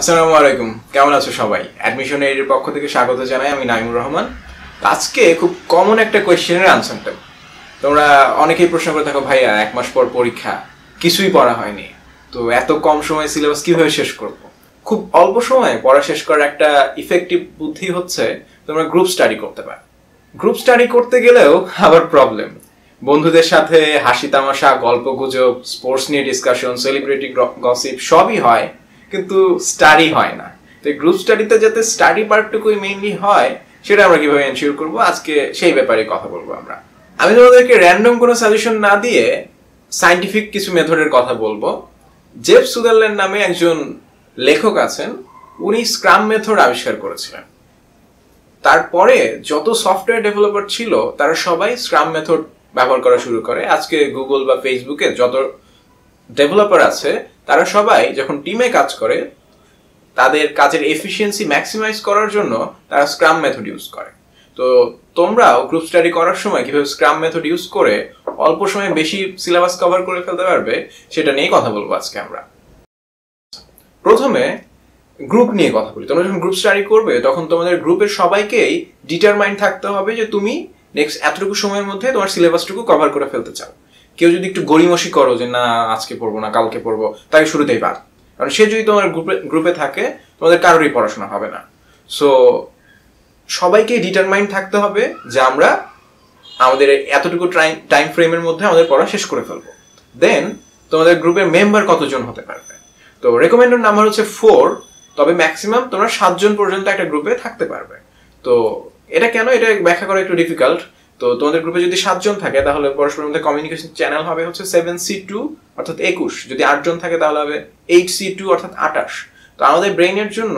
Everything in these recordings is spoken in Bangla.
আসসালামু আলাইকুম কেমন আছো সবাই অ্যাডমিশন এর পক্ষ থেকে স্বাগত জানাই আমি নাইমুর রহমান আজকে খুব কমন একটা কোয়েশ্চেনের আনসারটা তোমরা অনেকেই প্রশ্ন করে থাকো ভাইয়া এক মাস পর পরীক্ষা কিছুই পড়া হয়নি তো এত কম সময়ে সিলেবাস কিভাবে শেষ করব খুব অল্প সময়ে পড়া শেষ করার একটা ইফেক্টিভ বুদ্ধি হচ্ছে তোমরা গ্রুপ স্টাডি করতে পারো গ্রুপ স্টাডি করতে গেলেও আবার প্রবলেম বন্ধুদের সাথে হাসি তামাশা গল্প গুজব স্পোর্টস নিয়ে ডিসকাশন সেলিব্রিটি গসিপ সবই হয় কিন্তু স্টাডি হয় না তো গ্রুপ স্টাডিতে যাতে স্টাডি পার্টটুকুই মেইনলি হয় সেটা আমরা কিভাবে এনশিওর করব আজকে সেই ব্যাপারে কথা বলবো আমরা আমি তোমাদেরকে র্যান্ডম কোনো সাজেশন না দিয়ে সাইন্টিফিক কিছু মেথডের কথা বলবো জেফ সুদারল্যান্ড নামে একজন লেখক আছেন উনি স্ক্রাম মেথড আবিষ্কার করেছিলেন তারপরে যত সফটওয়্যার ডেভেলপার ছিল তারা সবাই স্ক্রাম মেথড ব্যবহার করা শুরু করে আজকে গুগল বা ফেসবুকে যত ডেভেলপার আছে তারা সবাই যখন টিমে কাজ করে তাদের কাজের এফিসিয়েন্সি ম্যাক্সিমাইজ করার জন্য তারা স্ক্রাম মেথড ইউজ করে তো তোমরাও গ্রুপ স্টাডি করার সময় কিভাবে স্ক্রাম মেথড ইউজ করে অল্প সময়ে বেশি সিলেবাস কভার করে ফেলতে পারবে সেটা নিয়ে কথা বলবো আজকে আমরা প্রথমে গ্রুপ নিয়ে কথা বলি তোমরা যখন গ্রুপ স্টাডি করবে তখন তোমাদের গ্রুপের সবাইকেই ডিটারমাইন্ড থাকতে হবে যে তুমি নেক্সট এতটুকু সময়ের মধ্যে তোমার সিলেবাসটুকু কভার করে ফেলতে চাও কেউ যদি একটু গড়িমসি করো যে না আজকে পড়বো না কালকে পড়বো তাকে শুরুতেই বাদ কারণ সে যদি তোমার গ্রুপে গ্রুপে থাকে তোমাদের কারোরই পড়াশোনা হবে না সো সবাইকে ডিটারমাইন্ড থাকতে হবে যে আমরা আমাদের এতটুকু টাইম ফ্রেমের মধ্যে আমাদের পড়া শেষ করে ফেলবো দেন তোমাদের গ্রুপের মেম্বার কতজন হতে পারবে তো রেকমেন্ডেড নাম্বার হচ্ছে ফোর তবে ম্যাক্সিমাম তোমরা সাতজন পর্যন্ত একটা গ্রুপে থাকতে পারবে তো এটা কেন এটা ব্যাখ্যা করা একটু ডিফিকাল্ট তো তোমাদের গ্রুপে যদি সাতজন থাকে তাহলে পরস্পরের মধ্যে কমিউনিকেশন চ্যানেল হবে হচ্ছে সেভেন সি টু অর্থাৎ একুশ যদি আটজন থাকে তাহলে হবে এইট সি টু অর্থাৎ আটাশ তো আমাদের ব্রেইনের জন্য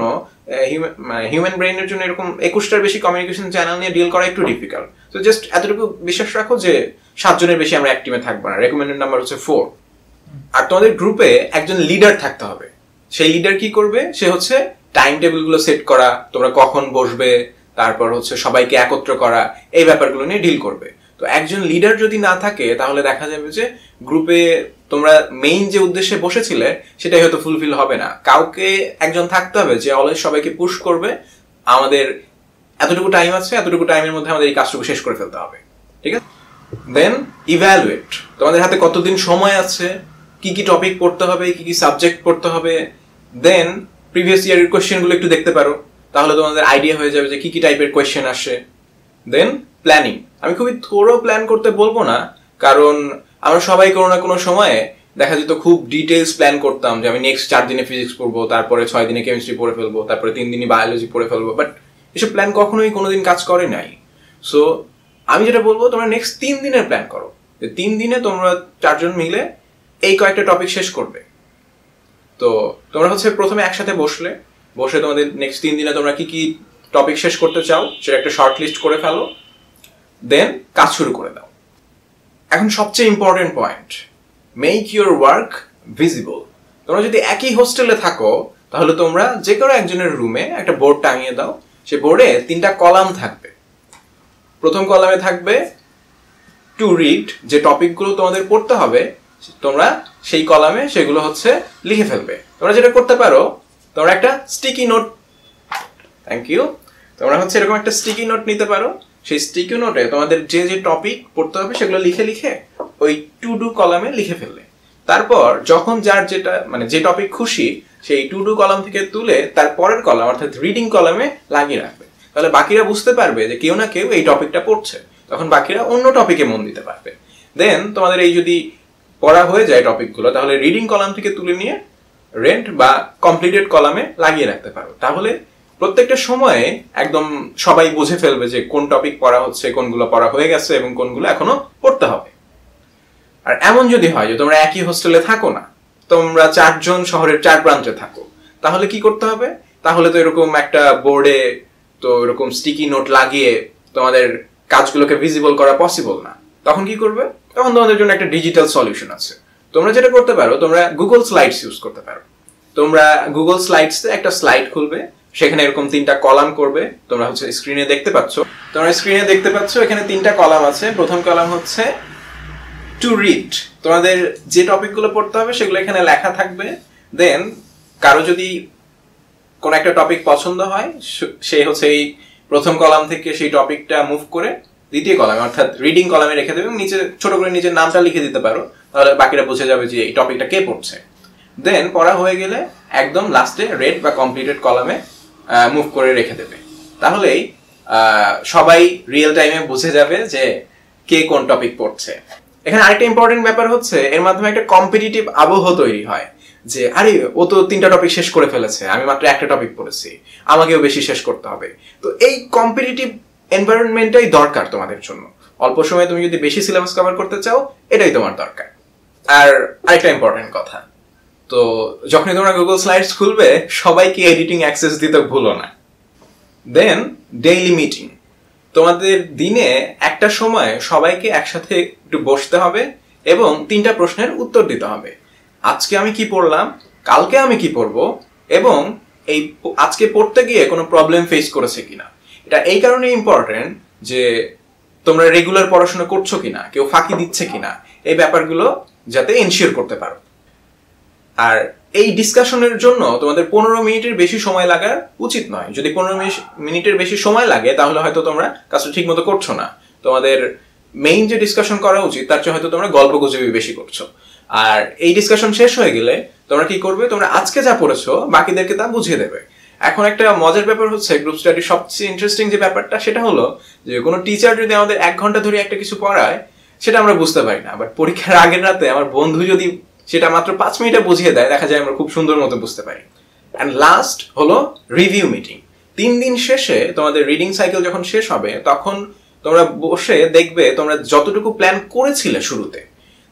হিউম্যান ব্রেইনের জন্য এরকম একুশটার বেশি কমিউনিকেশন চ্যানেল নিয়ে ডিল করা একটু ডিফিকাল্ট তো জাস্ট এতটুকু বিশ্বাস রাখো যে সাতজনের বেশি আমরা অ্যাক্টিভে থাকবো না রেকমেন্ডেড নাম্বার হচ্ছে ফোর আর তোমাদের গ্রুপে একজন লিডার থাকতে হবে সেই লিডার কি করবে সে হচ্ছে টাইম টেবিলগুলো সেট করা তোমরা কখন বসবে তারপর হচ্ছে সবাইকে একত্র করা এই ব্যাপারগুলো নিয়ে ডিল করবে তো একজন লিডার যদি না থাকে তাহলে দেখা যাবে যে গ্রুপে তোমরা মেইন যে উদ্দেশ্যে বসেছিলে সেটাই হয়তো ফুলফিল হবে না কাউকে একজন থাকতে হবে যে অলওয়েজ সবাইকে পুশ করবে আমাদের এতটুকু টাইম আছে এতটুকু টাইমের মধ্যে আমাদের এই কাজটুকু শেষ করে ফেলতে হবে ঠিক আছে দেন ইভ্যালুয়েট তোমাদের হাতে কতদিন সময় আছে কি কি টপিক পড়তে হবে কি কি সাবজেক্ট পড়তে হবে দেন প্রিভিয়াস ইয়ারের কোয়েশ্চেনগুলো একটু দেখতে পারো তাহলে তোমাদের আইডিয়া হয়ে যাবে যে কি কি টাইপের কোয়েশ্চেন আসে দেন প্ল্যানিং আমি খুবই থোরো প্ল্যান করতে বলবো না কারণ আমরা সবাই কোনো না কোনো সময়ে দেখা যেত খুব ডিটেলস প্ল্যান করতাম যে আমি নেক্সট চার দিনে ফিজিক্স পড়বো তারপরে ছয় দিনে কেমিস্ট্রি পড়ে ফেলবো তারপরে তিন দিনে বায়োলজি পড়ে ফেলবো বাট এসব প্ল্যান কখনোই কোনোদিন কাজ করে নাই সো আমি যেটা বলবো তোমরা নেক্সট তিন দিনের প্ল্যান করো যে তিন দিনে তোমরা চারজন মিলে এই কয়েকটা টপিক শেষ করবে তো তোমরা হচ্ছে প্রথমে একসাথে বসলে বসে তোমাদের নেক্সট তিন দিনে তোমরা কি কি টপিক শেষ করতে চাও সেটা একটা শর্ট লিস্ট করে ফেলো দেন কাজ শুরু করে দাও এখন সবচেয়ে important point make your work visible তোমরা যদি একই হোস্টেলে থাকো তাহলে তোমরা যে কোনো একজনের রুমে একটা বোর্ড টাঙিয়ে দাও সে বোর্ডে তিনটা কলাম থাকবে প্রথম কলামে থাকবে টু রিড যে টপিকগুলো তোমাদের পড়তে হবে তোমরা সেই কলামে সেগুলো হচ্ছে লিখে ফেলবে তোমরা যেটা করতে পারো তোমরা একটা স্টিকি নোট থ্যাংক ইউ তোমরা হচ্ছে এরকম একটা স্টিকি নোট নিতে পারো সেই স্টিকি নোটে তোমাদের যে যে টপিক পড়তে হবে সেগুলো লিখে লিখে ওই টু ডু কলামে লিখে ফেললে তারপর যখন যার যেটা মানে যে টপিক খুশি সেই টু ডু কলাম থেকে তুলে তার পরের কলাম অর্থাৎ রিডিং কলামে লাগিয়ে রাখবে তাহলে বাকিরা বুঝতে পারবে যে কেউ না কেউ এই টপিকটা পড়ছে তখন বাকিরা অন্য টপিকে মন দিতে পারবে দেন তোমাদের এই যদি পড়া হয়ে যায় টপিকগুলো তাহলে রিডিং কলাম থেকে তুলে নিয়ে রেন্ট বা কমপ্লিটেড কলামে লাগিয়ে রাখতে পারো তাহলে প্রত্যেকটা সময়ে একদম সবাই বুঝে ফেলবে যে কোন টপিক পড়া হচ্ছে কোনগুলো পড়া হয়ে গেছে এবং কোনগুলো এখনো পড়তে হবে আর এমন যদি হয় যে তোমরা একই হোস্টেলে থাকো না তোমরা চারজন শহরের চার প্রান্তে থাকো তাহলে কি করতে হবে তাহলে তো এরকম একটা বোর্ডে তো এরকম স্টিকি নোট লাগিয়ে তোমাদের কাজগুলোকে ভিজিবল করা পসিবল না তখন কি করবে তখন তোমাদের জন্য একটা ডিজিটাল সলিউশন আছে তোমরা যেটা করতে পারো তোমরা গুগল স্লাইডস ইউজ করতে পারো তোমরা গুগল স্লাইডস একটা স্লাইড খুলবে সেখানে এরকম তিনটা কলাম করবে তোমরা হচ্ছে স্ক্রিনে দেখতে পাচ্ছ তোমরা স্ক্রিনে দেখতে পাচ্ছ এখানে তিনটা কলাম আছে প্রথম কলাম হচ্ছে টু রিড তোমাদের যে টপিকগুলো পড়তে হবে সেগুলো এখানে লেখা থাকবে দেন কারো যদি কোনো একটা টপিক পছন্দ হয় সে হচ্ছে এই প্রথম কলাম থেকে সেই টপিকটা মুভ করে দ্বিতীয় কলামে অর্থাৎ রিডিং কলামে রেখে দেবে এবং নিচে ছোট করে নিজের নামটা লিখে দিতে পারো তাহলে বাকিরা বুঝে যাবে যে এই টপিকটা কে পড়ছে দেন পড়া হয়ে গেলে একদম লাস্টে রেড বা কমপ্লিটেড কলামে মুভ করে রেখে দেবে তাহলেই সবাই রিয়েল টাইমে বুঝে যাবে যে কে কোন টপিক পড়ছে এখানে আরেকটা ইম্পর্টেন্ট ব্যাপার হচ্ছে এর মাধ্যমে একটা কম্পিটিটিভ আবহ তৈরি হয় যে আরে ও তো তিনটা টপিক শেষ করে ফেলেছে আমি মাত্র একটা টপিক পড়েছি আমাকেও বেশি শেষ করতে হবে তো এই কম্পিটিটিভ এনভায়রনমেন্টটাই দরকার তোমাদের জন্য অল্প সময়ে তুমি যদি বেশি সিলেবাস কভার করতে চাও এটাই তোমার দরকার আর আরেকটা ইম্পর্টেন্ট কথা তো যখনই তোমরা গুগল স্লাইডস খুলবে সবাইকে এডিটিং অ্যাক্সেস দিতে ভুলো না দেন ডেইলি মিটিং তোমাদের দিনে একটা সময় সবাইকে একসাথে একটু বসতে হবে এবং তিনটা প্রশ্নের উত্তর দিতে হবে আজকে আমি কি পড়লাম কালকে আমি কি পড়ব এবং এই আজকে পড়তে গিয়ে কোনো প্রবলেম ফেস করেছে কিনা এটা এই কারণে ইম্পর্টেন্ট যে তোমরা রেগুলার পড়াশোনা করছো কিনা কেউ ফাঁকি দিচ্ছে কিনা এই ব্যাপারগুলো যাতে এনশিওর করতে পারো আর এই ডিসকাশনের জন্য তোমাদের পনেরো মিনিটের বেশি সময় লাগা উচিত নয় যদি পনেরো মিনিটের বেশি সময় লাগে তাহলে হয়তো তোমরা কাজটা ঠিক মতো করছো না তোমাদের মেইন যে ডিসকাশন করা উচিত তার চেয়ে হয়তো তোমরা গল্প গুজবি বেশি করছো আর এই ডিসকাশন শেষ হয়ে গেলে তোমরা কি করবে তোমরা আজকে যা পড়েছো বাকিদেরকে তা বুঝিয়ে দেবে এখন একটা মজার ব্যাপার হচ্ছে গ্রুপ স্টাডির সবচেয়ে ইন্টারেস্টিং যে ব্যাপারটা সেটা হলো যে কোনো টিচার যদি আমাদের এক ঘন্টা ধরে একটা কিছু পড়ায় সেটা আমরা বুঝতে পারি না বাট পরীক্ষার আগের রাতে আমার বন্ধু যদি সেটা মাত্র পাঁচ মিনিটে বুঝিয়ে দেয় দেখা যায় আমরা খুব সুন্দর মতো বুঝতে পারি অ্যান্ড লাস্ট হলো রিভিউ মিটিং তিন দিন শেষে তোমাদের রিডিং সাইকেল যখন শেষ হবে তখন তোমরা বসে দেখবে তোমরা যতটুকু প্ল্যান করেছিলে শুরুতে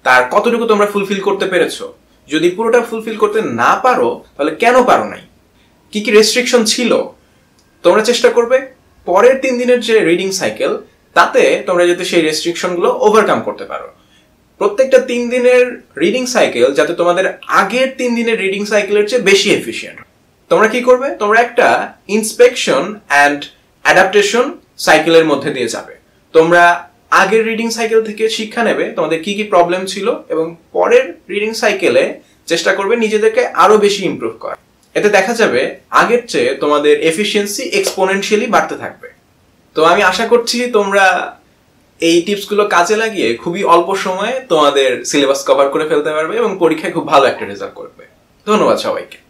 তার কতটুকু তোমরা ফুলফিল করতে পেরেছো যদি পুরোটা ফুলফিল করতে না পারো তাহলে কেন পারো নাই কি কি রেস্ট্রিকশন ছিল তোমরা চেষ্টা করবে পরের তিন দিনের যে রিডিং সাইকেল তাতে তোমরা যাতে সেই রেস্ট্রিকশনগুলো ওভারকাম করতে পারো প্রত্যেকটা তিন দিনের রিডিং সাইকেল যাতে তোমাদের আগের তিন দিনের রিডিং সাইকেলের চেয়ে বেশি এফিসিয়েন্ট তোমরা কি করবে তোমরা একটা ইন্সপেকশন অ্যান্ড অ্যাডাপ্টেশন সাইকেলের মধ্যে দিয়ে যাবে তোমরা আগের রিডিং সাইকেল থেকে শিক্ষা নেবে তোমাদের কি কি প্রবলেম ছিল এবং পরের রিডিং সাইকেলে চেষ্টা করবে নিজেদেরকে আরো বেশি ইমপ্রুভ করা এতে দেখা যাবে আগের চেয়ে তোমাদের এফিসিয়েন্সি এক্সপোনেনশিয়ালি বাড়তে থাকবে তো আমি আশা করছি তোমরা এই টিপসগুলো কাজে লাগিয়ে খুবই অল্প সময়ে তোমাদের সিলেবাস কভার করে ফেলতে পারবে এবং পরীক্ষায় খুব ভালো একটা রেজাল্ট করবে ধন্যবাদ সবাইকে